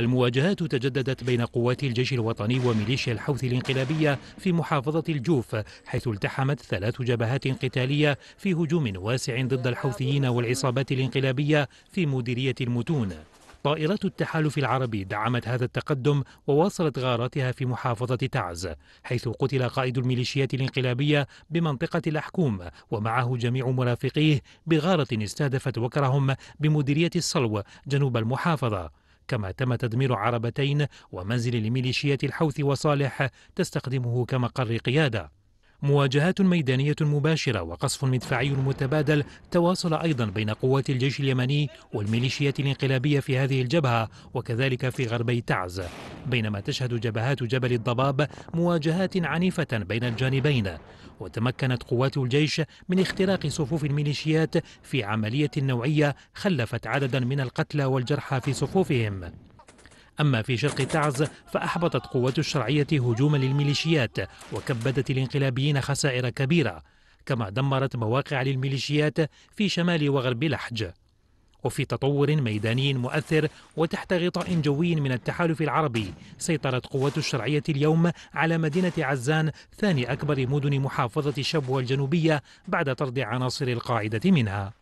المواجهات تجددت بين قوات الجيش الوطني وميليشيا الحوثي الانقلابية في محافظة الجوف حيث التحمت ثلاث جبهات قتالية في هجوم واسع ضد الحوثيين والعصابات الانقلابية في مديرية المتون طائرات التحالف العربي دعمت هذا التقدم وواصلت غاراتها في محافظة تعز حيث قتل قائد الميليشيات الانقلابية بمنطقة الأحكوم ومعه جميع مرافقيه بغارة استهدفت وكرهم بمديرية الصلو جنوب المحافظة كما تم تدمير عربتين ومنزل لميليشيات الحوث وصالح تستخدمه كمقر قيادة مواجهات ميدانية مباشرة وقصف مدفعي متبادل تواصل أيضا بين قوات الجيش اليمني والميليشيات الانقلابية في هذه الجبهة وكذلك في غربي تعز بينما تشهد جبهات جبل الضباب مواجهات عنيفة بين الجانبين وتمكنت قوات الجيش من اختراق صفوف الميليشيات في عملية نوعية خلفت عددا من القتلى والجرحى في صفوفهم أما في شرق تعز فأحبطت قوات الشرعية هجوما للميليشيات وكبدت الانقلابيين خسائر كبيرة كما دمرت مواقع للميليشيات في شمال وغرب لحج وفي تطور ميداني مؤثر وتحت غطاء جوي من التحالف العربي سيطرت قوات الشرعية اليوم على مدينة عزان ثاني أكبر مدن محافظة شبوة الجنوبية بعد طرد عناصر القاعدة منها